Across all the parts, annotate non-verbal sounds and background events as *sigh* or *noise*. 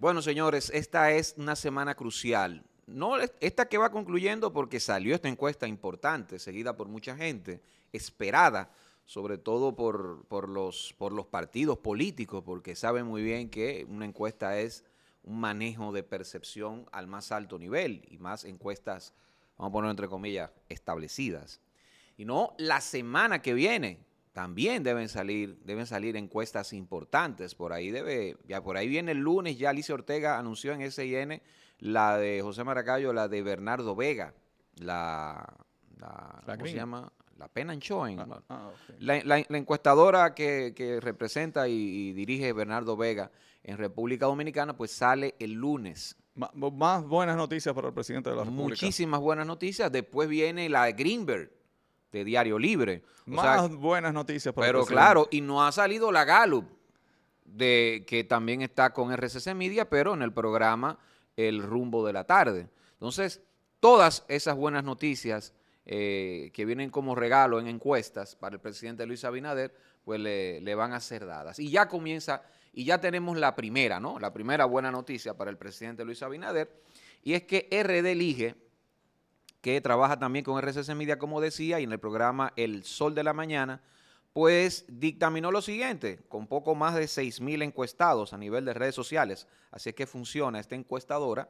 Bueno, señores, esta es una semana crucial. No esta que va concluyendo porque salió esta encuesta importante, seguida por mucha gente, esperada sobre todo por, los, por los partidos políticos, porque saben muy bien que una encuesta es un manejo de percepción al más alto nivel y más encuestas, vamos a poner entre comillas, establecidas. Y no la semana que viene, también deben salir, deben salir encuestas importantes. Por ahí debe, ya por ahí viene el lunes, ya Alicia Ortega anunció en SIN la de José Maracayo, la de Bernardo Vega, la, ¿cómo se llama? La Pena en ah, ah, la, encuestadora que, representa y, dirige Bernardo Vega en República Dominicana, pues sale el lunes. más buenas noticias para el presidente de la República. Muchísimas buenas noticias. Después viene la de Greenberg de Diario Libre. Más buenas noticias. Para pero claro, y no ha salido la Gallup, de, que también está con RCC Media, pero en el programa El Rumbo de la Tarde. Entonces, todas esas buenas noticias eh, que vienen como regalo en encuestas para el presidente Luis Abinader, pues le, le, van a ser dadas. Y ya comienza, y ya tenemos la primera, ¿no? La primera buena noticia para el presidente Luis Abinader, y es que RD elige que trabaja también con RCC Media, como decía, y en el programa El Sol de la Mañana, pues dictaminó lo siguiente, con poco más de 6.000 encuestados a nivel de redes sociales, así es que funciona esta encuestadora,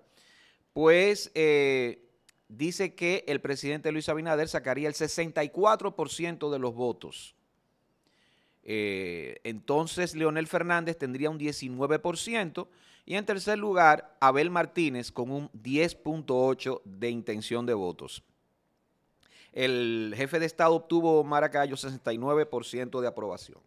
pues eh, dice que el presidente Luis Abinader sacaría el 64% de los votos. Eh, entonces Leonel Fernández tendría un 19% y en tercer lugar, Abel Martínez con un 10.8 de intención de votos. El jefe de Estado obtuvo Maracayo 69% de aprobación.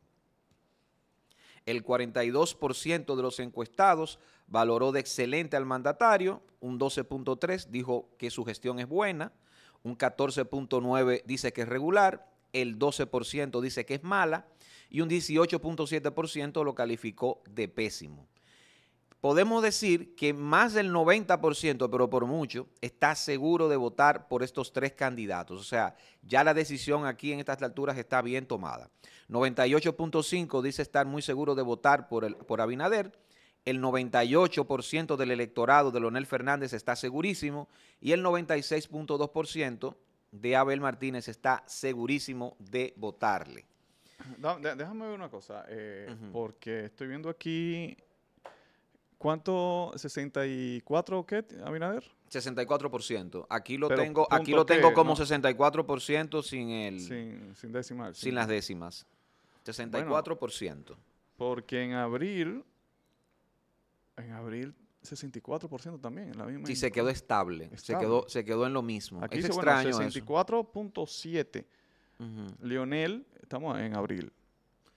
El 42% de los encuestados valoró de excelente al mandatario, un 12.3 dijo que su gestión es buena, un 14.9 dice que es regular, el 12% dice que es mala y un 18.7% lo calificó de pésimo podemos decir que más del 90%, pero por mucho, está seguro de votar por estos tres candidatos. O sea, ya la decisión aquí en estas alturas está bien tomada. 98.5% dice estar muy seguro de votar por, por Abinader. El 98% del electorado de Leonel Fernández está segurísimo y el 96.2% de Abel Martínez está segurísimo de votarle. déjame ver una cosa, eh, porque estoy viendo aquí ¿Cuánto? ¿64 qué, Abinader? 64%. Aquí lo tengo, aquí lo tengo como 64% sin el sin, sin sin, sin las décimas. 64%. porque en abril en abril 64% también, la misma. Sí, se quedó estable, se quedó se quedó en lo mismo. Aquí es extraño. extraño 64.7. Leonel, Lionel, estamos en abril.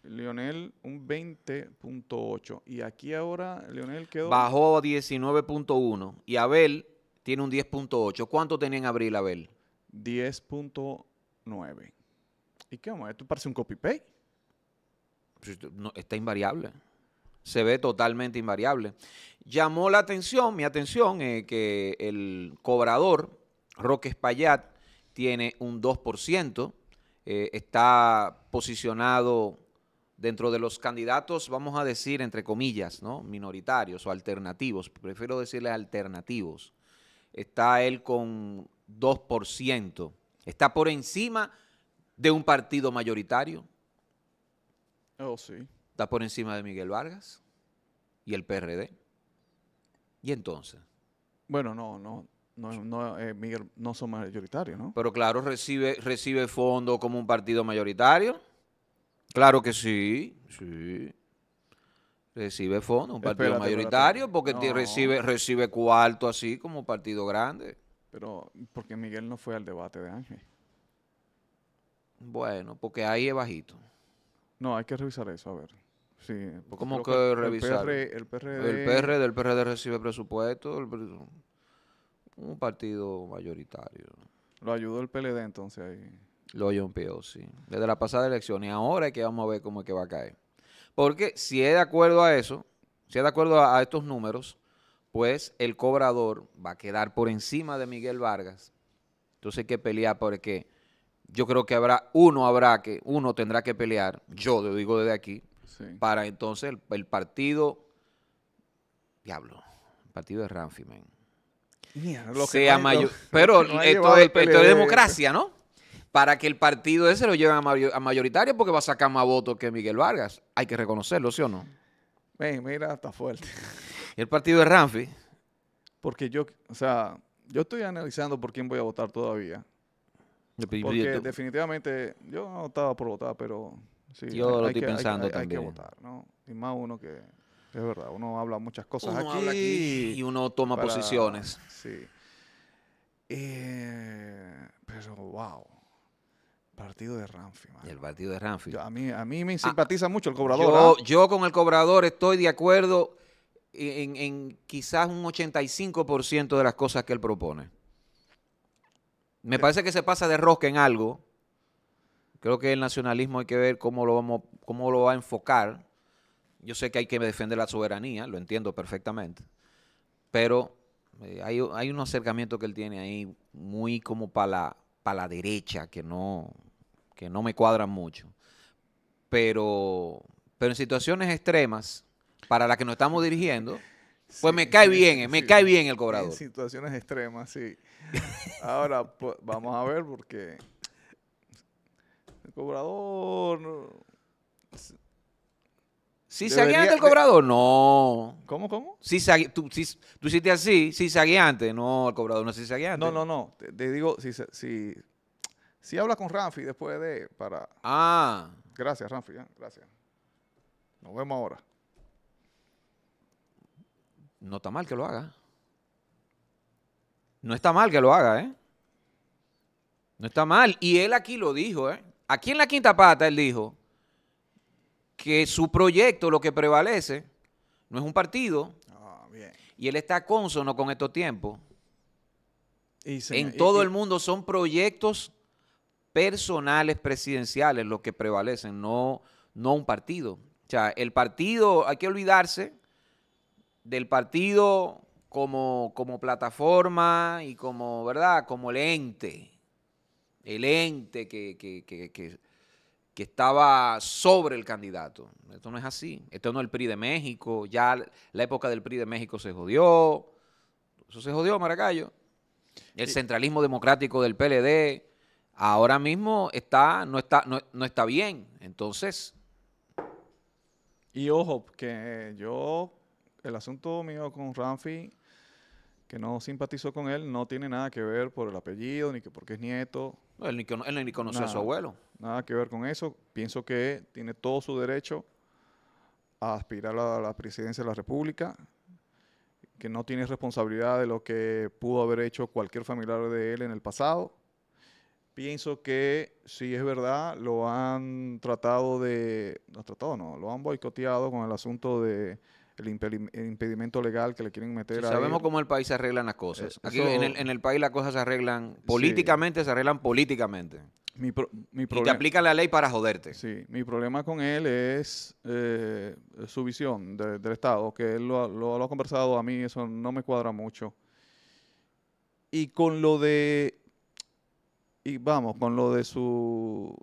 Lionel un 20.8. Y aquí ahora Lionel quedó... Bajó a 19.1 y Abel tiene un 10.8. ¿Cuánto tenía en abril Abel? 10.9. ¿Y qué vamos? Esto parece un copy-paste. Pues no, está invariable. Se ve totalmente invariable. Llamó la atención, mi atención, eh, que el cobrador, Roque Espaillat, tiene un 2%. Eh, está posicionado dentro de los candidatos, vamos a decir, entre comillas, ¿no? minoritarios o alternativos, prefiero decirle alternativos, está él con 2%, está por encima de un partido mayoritario. Oh, sí. Está por encima de Miguel Vargas y el PRD. ¿Y entonces? Bueno, no, no, no, no, eh, Miguel, no son mayoritarios, ¿no? Pero claro, recibe, recibe fondo como un partido mayoritario. Claro que sí, sí. Recibe fondo, un partido mayoritario, porque recibe, recibe cuarto así como partido grande. Pero, porque Miguel no fue al debate de Ángel? Bueno, porque ahí es bajito. No, hay que revisar eso, a ver. Sí, ¿Cómo que, revisar? El, PRD... el PRD... recibe presupuesto, un partido mayoritario. ¿Lo ayudó el PLD entonces ahí? Lo peor sí. Desde la pasada elección. Y ahora es que vamos a ver cómo es que va a caer. Porque si es de acuerdo a eso, si es de acuerdo a, estos números, pues el cobrador va a quedar por encima de Miguel Vargas. Entonces hay que pelear porque yo creo que habrá, uno habrá que, uno tendrá que pelear, yo lo digo desde aquí, para entonces el, partido, diablo, el partido de Ramfimen. que sea mayor, pero esto, es, democracia, ¿no? para que el partido ese lo lleven a, mayoritario porque va a sacar más votos que Miguel Vargas. Hay que reconocerlo, ¿sí o no? mira, está fuerte. el partido de Ramfi? Porque yo, o sea, yo estoy analizando por quién voy a votar todavía. Porque definitivamente yo no estaba por votar, pero sí, yo lo estoy pensando también. que votar, ¿no? Y más uno que es verdad, uno habla muchas cosas aquí, y uno toma posiciones. Sí. Eh, pero wow. Partido de Ramfi, El partido de Ramfi. a, mí, a mí me ah, simpatiza mucho el cobrador. ¿ah? Yo, con el cobrador estoy de acuerdo en, quizás un 85% de las cosas que él propone. Me eh, parece que se pasa de rosca en algo. Creo que el nacionalismo hay que ver cómo lo, vamos, cómo lo va a enfocar. Yo sé que hay que defender la soberanía, lo entiendo perfectamente. Pero eh, hay, hay un acercamiento que él tiene ahí muy como para la para la derecha que no, que no me cuadran mucho. Pero, pero en situaciones extremas, para las que nos estamos dirigiendo, pues me cae bien, me cae bien el cobrador. En situaciones extremas, sí. Ahora, vamos a ver porque el cobrador ¿Si ha antes el cobrador? No. ¿Cómo, cómo? Si tú, si, tú hiciste así, antes No, el cobrador no es antes. No, no, no. Te, digo, si, si, si hablas con Ramfi después de... para. Ah. Gracias, Ramfi. ¿eh? Gracias. Nos vemos ahora. No está mal que lo haga. No está mal que lo haga, ¿eh? No está mal. Y él aquí lo dijo, ¿eh? Aquí en la quinta pata él dijo que su proyecto lo que prevalece no es un partido. Ah, bien. Y él está consono con estos tiempos. en todo el mundo son proyectos personales presidenciales los que prevalecen, no, no un partido. O sea, el partido, hay que olvidarse del partido como, plataforma y como, ¿verdad? Como el ente. El ente que que estaba sobre el candidato. Esto no es así. Esto no es el PRI de México. Ya la época del PRI de México se jodió. Eso se jodió, Maracayo. El centralismo democrático del PLD ahora mismo está, no, está, no, está bien. Entonces. Y ojo, que yo, el asunto mío con Ramfi, que no simpatizó con él, no tiene nada que ver por el apellido, ni que porque es nieto él ni, él a su abuelo. Nada que ver con eso. Pienso que tiene todo su derecho a aspirar a la presidencia de la República, que no tiene responsabilidad de lo que pudo haber hecho cualquier familiar de él en el pasado. Pienso que si es verdad, lo han tratado de, no tratado, no, lo han boicoteado con el asunto de el, impedimento legal que le quieren meter a Sabemos cómo el país se arreglan las cosas. Eh, Aquí en, el, país las cosas se arreglan políticamente, se arreglan políticamente. y te aplica la ley para joderte. Sí, mi problema con él es eh, su visión del Estado, que él lo, ha conversado a mí, eso no me cuadra mucho. Y con lo de. Y vamos, con lo de su.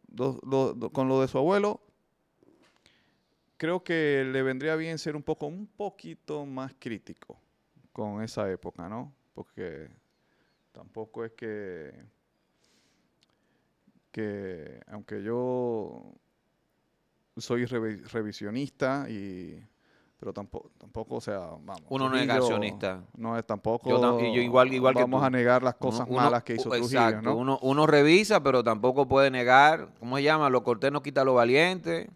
con lo de su abuelo, creo que le vendría bien ser un poco, un poquito más crítico con esa época, ¿no? Porque tampoco es que, aunque yo soy revisionista y pero tampoco, tampoco, o sea, vamos. Uno no es negacionista. No es tampoco. Yo, igual, igual vamos a negar las cosas malas que hizo Trujillo, ¿no? Uno, revisa, pero tampoco puede negar, ¿cómo se llama? Lo cortés no quita lo valiente.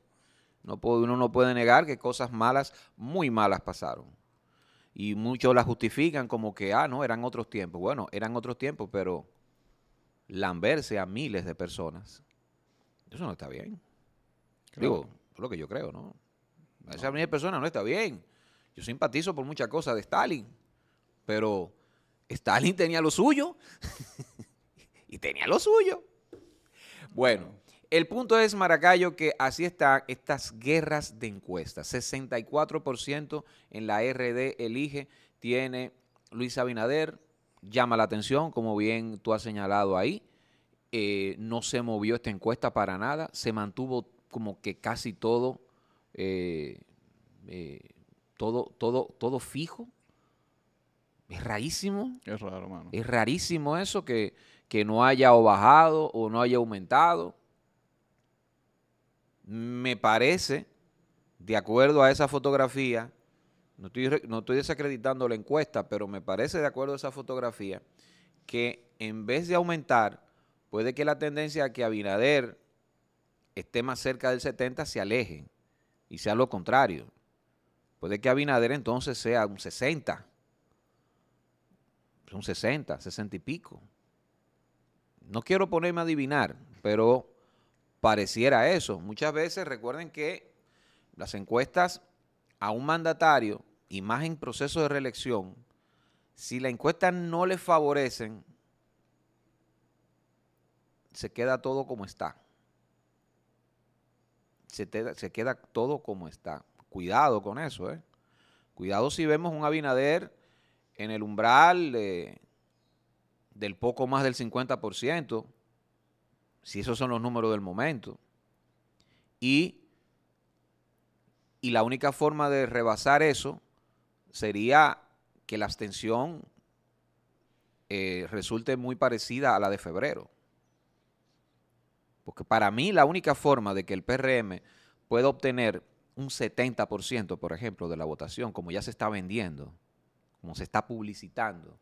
No uno no puede negar que cosas malas, muy malas pasaron. Y muchos las justifican como que, ah, no, eran otros tiempos. Bueno, eran otros tiempos, pero lamberse a miles de personas, eso no está bien. Digo, es lo que yo creo, ¿no? A esa miles de personas no está bien. Yo simpatizo por muchas cosas de Stalin, pero Stalin tenía lo suyo *laughs* y tenía lo suyo. Bueno. El punto es, Maracayo, que así están estas guerras de encuestas. 64% en la RD elige tiene Luis Abinader, llama la atención, como bien tú has señalado ahí. Eh, no se movió esta encuesta para nada, se mantuvo como que casi todo, eh, eh, todo, todo, todo fijo. Es rarísimo. Es raro, Es rarísimo eso que, que no haya o bajado o no haya aumentado me parece, de acuerdo a esa fotografía, no estoy, desacreditando la encuesta, pero me parece, de acuerdo a esa fotografía, que en vez de aumentar, puede que la tendencia a que Abinader esté más cerca del 70 se aleje y sea lo contrario. Puede que Abinader entonces sea un 60, un 60, 60 y pico. No quiero ponerme a adivinar, pero pareciera eso. Muchas veces recuerden que las encuestas a un mandatario, y más en proceso de reelección, si la encuesta no le favorecen, se queda todo como está. Se, queda todo como está. Cuidado con eso, ¿eh? Cuidado si vemos un Abinader en el umbral del poco más del 50%, si esos son los números del momento. Y, y la única forma de rebasar eso sería que la abstención eh, resulte muy parecida a la de febrero. Porque para mí la única forma de que el PRM pueda obtener un 70%, por ejemplo, de la votación, como ya se está vendiendo, como se está publicitando,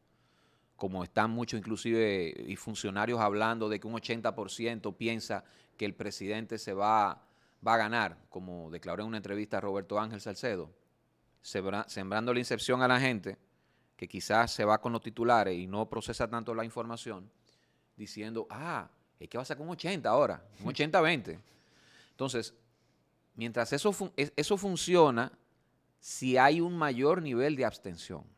como están muchos inclusive y funcionarios hablando de que un 80% piensa que el presidente se va, va a ganar, como declaró en una entrevista Roberto Ángel Salcedo, sembrando la incepción a la gente, que quizás se va con los titulares y no procesa tanto la información, diciendo, ah, es que va a sacar un 80 ahora, un 80-20. Entonces, mientras eso, eso funciona, si hay un mayor nivel de abstención.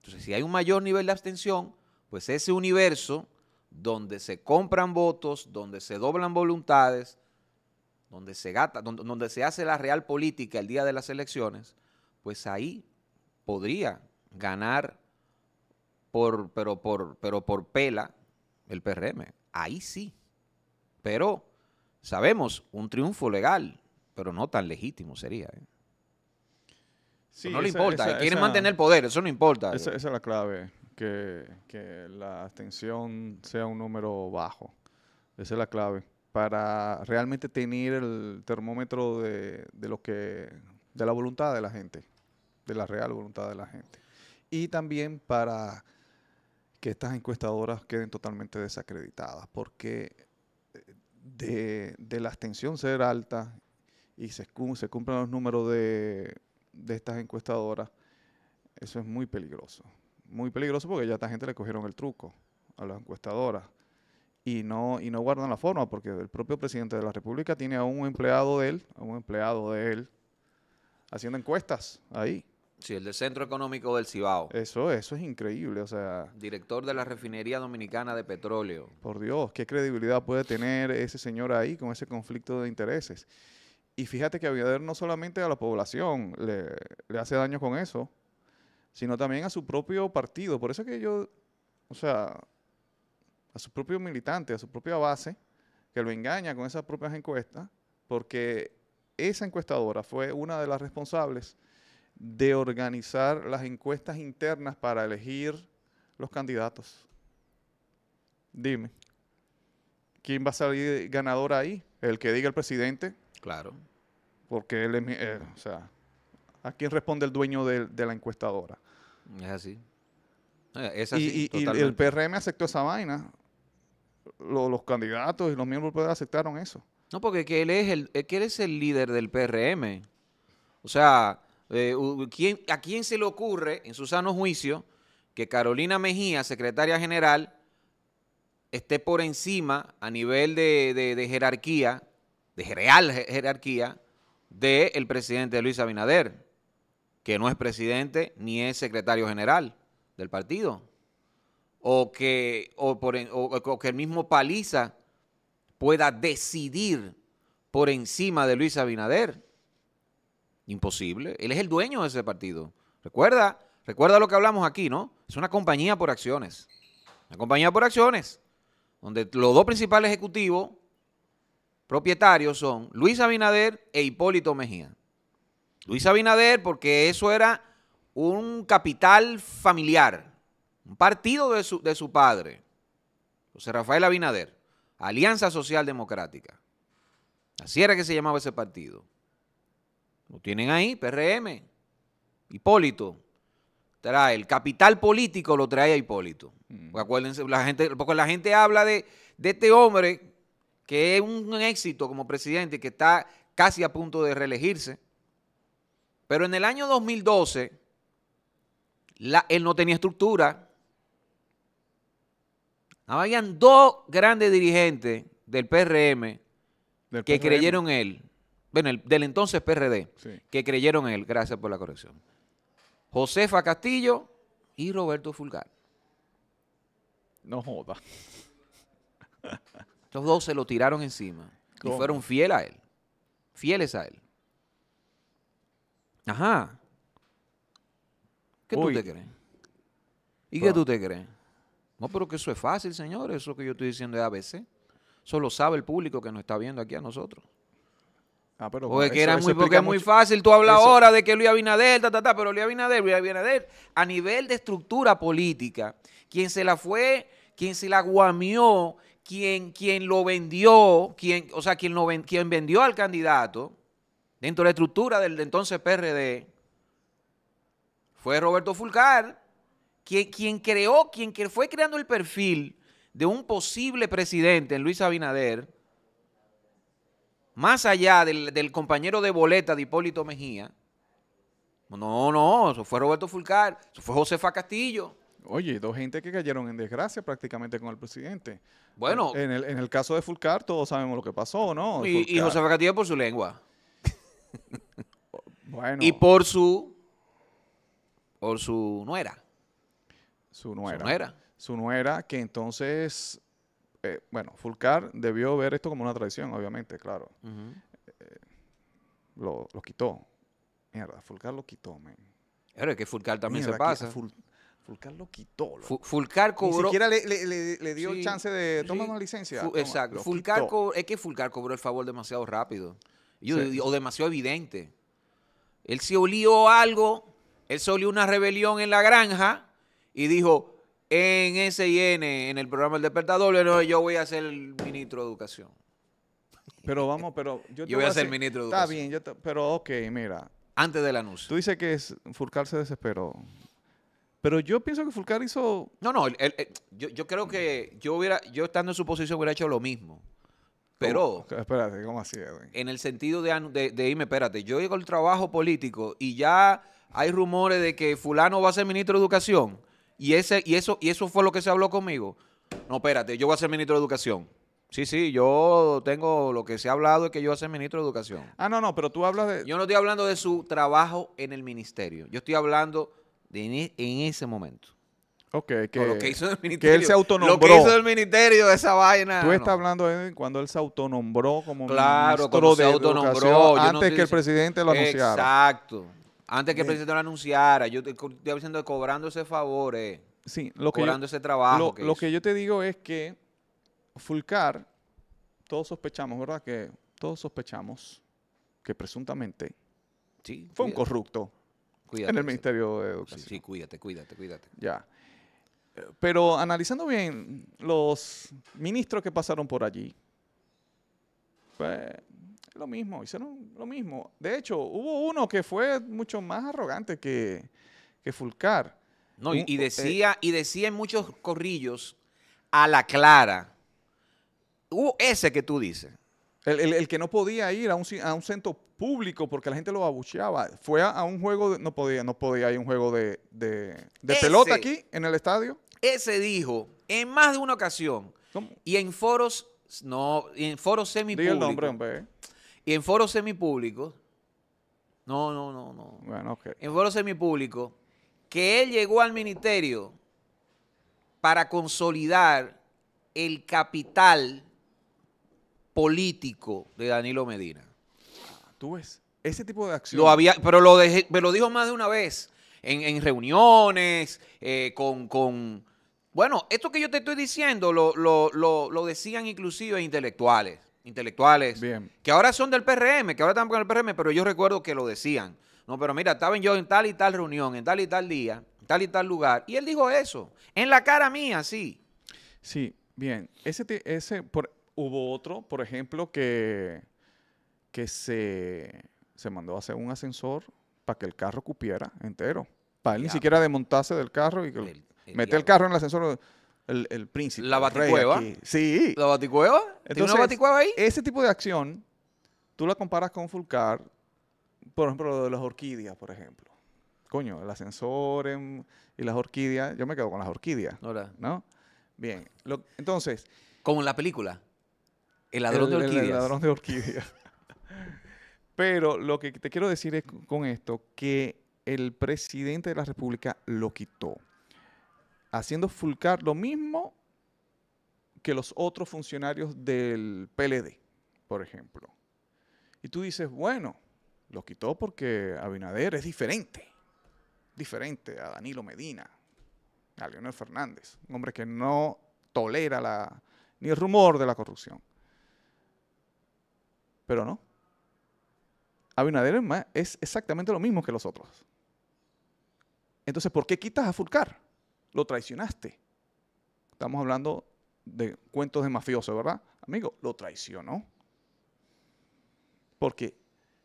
Entonces, si hay un mayor nivel de abstención, pues ese universo donde se compran votos, donde se doblan voluntades, donde se, gata, donde, se hace la real política el día de las elecciones, pues ahí podría ganar por, pero, por, pero por pela el PRM. Ahí sí. Pero sabemos, un triunfo legal, pero no tan legítimo sería. ¿eh? no le importa, esa, quieren mantener el poder, eso no importa. Esa, es la clave, que, la abstención sea un número bajo. Esa es la clave para realmente tener el termómetro de, lo que de la voluntad de la gente, de la real voluntad de la gente. Y también para que estas encuestadoras queden totalmente desacreditadas, porque eh, de, la abstención ser alta y se, se cumplan los números de de estas encuestadoras, eso es muy peligroso. Muy peligroso porque ya esta gente le cogieron el truco a las encuestadoras y no, y no guardan la forma porque el propio presidente de la República tiene a un empleado de él, a un empleado de él, haciendo encuestas ahí. Sí, el del Centro Económico del Cibao. Eso, eso es increíble, o sea... Director de la Refinería Dominicana de Petróleo. Por Dios, qué credibilidad puede tener ese señor ahí con ese conflicto de intereses. Y fíjate que Abinader no solamente a la población le, le, hace daño con eso, sino también a su propio partido. Por eso que yo, o sea, a su propio militante, a su propia base, que lo engaña con esas propias encuestas, porque esa encuestadora fue una de las responsables de organizar las encuestas internas para elegir los candidatos. Dime, ¿quién va a salir ganador ahí? El que diga el presidente Claro. Porque él es, eh, o sea, ¿a quién responde el dueño de, la encuestadora? Es así. y, el PRM aceptó esa vaina. Los, candidatos y los miembros del poder aceptaron eso. No, porque él es el, él es el líder del PRM. O sea, eh, ¿a quién se le ocurre, en su sano juicio, que Carolina Mejía, secretaria general, esté por encima a nivel de jerarquía de real jerarquía del el presidente Luis Abinader, que no es presidente ni es secretario general del partido, o que, o por, que el mismo Paliza pueda decidir por encima de Luis Abinader. Imposible. Él es el dueño de ese partido. Recuerda, recuerda lo que hablamos aquí, ¿no? Es una compañía por acciones. Una compañía por acciones, donde los dos principales ejecutivos propietarios son Luis Abinader e Hipólito Mejía. Luis Abinader porque eso era un capital familiar, un partido de su, padre, José Rafael Abinader, Alianza Social Democrática. Así era que se llamaba ese partido. Lo tienen ahí, PRM. Hipólito trae, el capital político lo trae a Hipólito. Mm. Acuérdense, la gente, porque la gente habla de, de este hombre que es un éxito como presidente que está casi a punto de reelegirse. Pero en el año 2012, él no tenía estructura. Habían dos grandes dirigentes del PRM que creyeron él. Bueno, del entonces PRD, que creyeron él. Gracias por la corrección. Josefa Castillo y Roberto Fulgar. No joda. *laughs* Estos dos se lo tiraron encima y fueron fieles a él. Fieles a él. Ajá. ¿Qué tú te crees? ¿Y qué tú te crees? No, pero que eso es fácil, señor. Eso que yo estoy diciendo es ABC. Eso lo sabe el público que nos está viendo aquí a nosotros. Ah, pero porque, era muy, porque es muy fácil. Tú hablas ahora de que Luis Abinader, pero Luis Abinader, Luis Abinader, a nivel de estructura política, quien se la fue, quien se la guamió quien, lo vendió, o sea, quien, vendió al candidato dentro de la estructura del entonces PRD fue Roberto Fulcar, quien, creó, quien fue creando el perfil de un posible presidente en Luis Abinader, más allá del, del compañero de boleta de Hipólito Mejía, no, no, eso fue Roberto Fulcar, eso fue Josefa Castillo. Oye, dos gente que cayeron en desgracia prácticamente con el presidente. Bueno. En el, caso de Fulcar, todos sabemos lo que pasó, ¿no? Y, José por su lengua. *laughs* bueno. Y por su. Por su nuera. Su nuera. Su nuera. Su nuera, que entonces. Eh, bueno, Fulcar debió ver esto como una traición, obviamente, claro. Eh, lo, quitó. Mierda, Fulcar lo quitó, men. Pero es que Fulcar también se pasa. Fulcar lo quitó. Fulcar cobró. Ni siquiera le, dio chance de. tomar una licencia. exacto. Fulcar es que Fulcar cobró el favor demasiado rápido. O demasiado evidente. Él se olió algo. Él se olió una rebelión en la granja y dijo: En in, en el programa El Despertador, yo voy a ser el ministro de Educación. Pero vamos, pero. Yo, yo voy, a ser ministro de Educación. Está bien, yo pero ok, mira. Antes del anuncio. Tú dices que Fulcar se desesperó. Pero yo pienso que Fulcar hizo. No, no, yo, yo, creo que yo hubiera, yo estando en su posición hubiera hecho lo mismo. Pero. Espérate, ¿cómo así, En el sentido de, de, irme, espérate, yo llego al trabajo político y ya hay rumores de que fulano va a ser ministro de educación. Y ese, y eso, y eso fue lo que se habló conmigo. No, espérate, yo voy a ser ministro de educación. Sí, sí, yo tengo lo que se ha hablado es que yo voy a ser ministro de educación. Ah, no, no, pero tú hablas de. Yo no estoy hablando de su trabajo en el ministerio. Yo estoy hablando en, ese momento. Ok, que, que, él se autonombró. Lo que hizo el ministerio de esa vaina. Tú estás hablando de cuando él se autonombró como claro, ministro de antes que el presidente lo anunciara. Exacto. Antes que el eh. presidente lo anunciara. Yo te estoy diciendo cobrándose favores. Sí, lo que cobrando ese trabajo. Lo que, yo te digo es que Fulcar, todos sospechamos, ¿verdad? Que todos sospechamos que presuntamente sí, fue un corrupto en el Ministerio de Educación. Sí, cuídate, cuídate, cuídate. Ya. Pero analizando bien los ministros que pasaron por allí, pues lo mismo, hicieron lo mismo. De hecho, hubo uno que fue mucho más arrogante que, Fulcar. No, y, eh, decía, y decía en muchos corrillos a la clara, hubo ese que tú dices, el, que no podía ir a un, centro público porque la gente lo abucheaba. Fue a, un juego, de, no podía, no podía ir a un juego de, pelota aquí en el estadio. Ese dijo en más de una ocasión y en foros, no, en foros semipúblicos. Y en foros semipúblicos. No, no, no, no. Bueno, ok. En foros semipúblicos que él llegó al ministerio para consolidar el capital político de Danilo Medina. Ah, tú ves, ese tipo de acción. Lo había, pero lo me lo dijo más de una vez, en, reuniones, eh, con, Bueno, esto que yo te estoy diciendo lo, decían inclusive intelectuales, intelectuales, Bien. que ahora son del PRM, que ahora están con el PRM, pero yo recuerdo que lo decían. No, pero mira, estaba yo en tal y tal reunión, en tal y tal día, en tal y tal lugar, y él dijo eso, en la cara mía, sí. Sí, Bien, ese, ese por, Hubo otro, por ejemplo, que, que se, mandó a hacer un ascensor para que el carro cupiera entero. Para él ni siquiera desmontarse del carro y que el, carro en el ascensor. El, el príncipe. La baticueva. Sí. La baticueva. ¿Tiene una baticueva ahí? Ese tipo de acción, tú la comparas con Fulcar, por ejemplo, lo de las orquídeas, por ejemplo. Coño, el ascensor y las orquídeas. Yo me quedo con las orquídeas. ¿No? Bien. entonces. Como en la película. El ladrón de orquídeas. de orquídeas. *laughs* Pero lo que te quiero decir es con esto que el presidente de la República lo quitó, haciendo fulcar lo mismo que los otros funcionarios del PLD, por ejemplo. Y tú dices, bueno, lo quitó porque Abinader es diferente, diferente a Danilo Medina, a Leonel Fernández, un hombre que no tolera ni el rumor de la corrupción. Pero no. Abinader es exactamente lo mismo que los otros. Entonces, ¿por qué quitas a Fulcar? Lo traicionaste. Estamos hablando de cuentos de mafioso, ¿verdad? Amigo, lo traicionó. Porque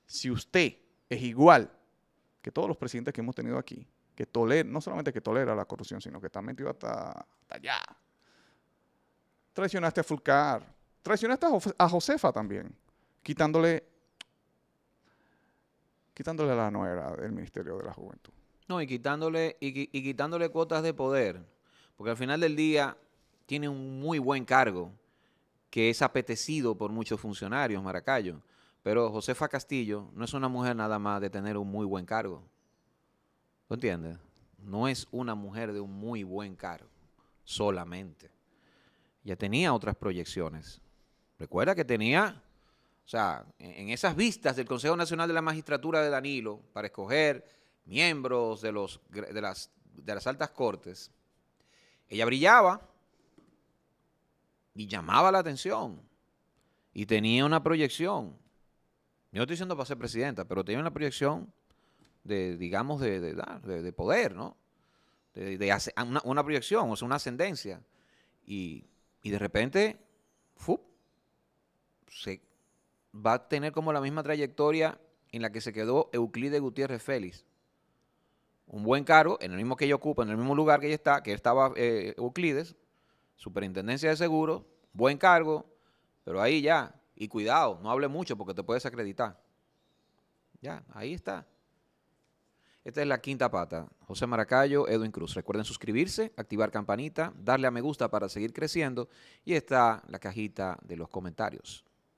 si usted es igual que todos los presidentes que hemos tenido aquí, que tolera, no solamente que tolera la corrupción, sino que está metido hasta, hasta allá. Traicionaste a Fulcar, traicionaste a, Josefa también quitándole, quitándole la nuera del Ministerio de la Juventud. No, y quitándole, y, quitándole cuotas de poder, porque al final del día tiene un muy buen cargo que es apetecido por muchos funcionarios, Maracayo. Pero Josefa Castillo no es una mujer nada más de tener un muy buen cargo. ¿Tú entiendes? No es una mujer de un muy buen cargo solamente. Ya tenía otras proyecciones. Recuerda que tenía o sea, en esas vistas del Consejo Nacional de la Magistratura de Danilo para escoger miembros de, los, de, las, altas cortes, ella brillaba y llamaba la atención y tenía una proyección. Yo no estoy diciendo para ser presidenta, pero tenía una proyección de, digamos, de, de, ah, poder, ¿no? De, ah, una, proyección, o sea, una ascendencia. Y, y de repente, ¡fup! Se, va a tener como la misma trayectoria en la que se quedó Euclides Gutiérrez Félix. Un buen cargo, en el mismo que ella ocupa, en el mismo lugar que ella está, que estaba eh, Euclides, superintendencia de seguro, buen cargo, pero ahí ya, y cuidado, no hable mucho porque te puedes acreditar. Ya, ahí está. Esta es la quinta pata. José Maracayo, Edwin Cruz. Recuerden suscribirse, activar campanita, darle a me gusta para seguir creciendo y está la cajita de los comentarios.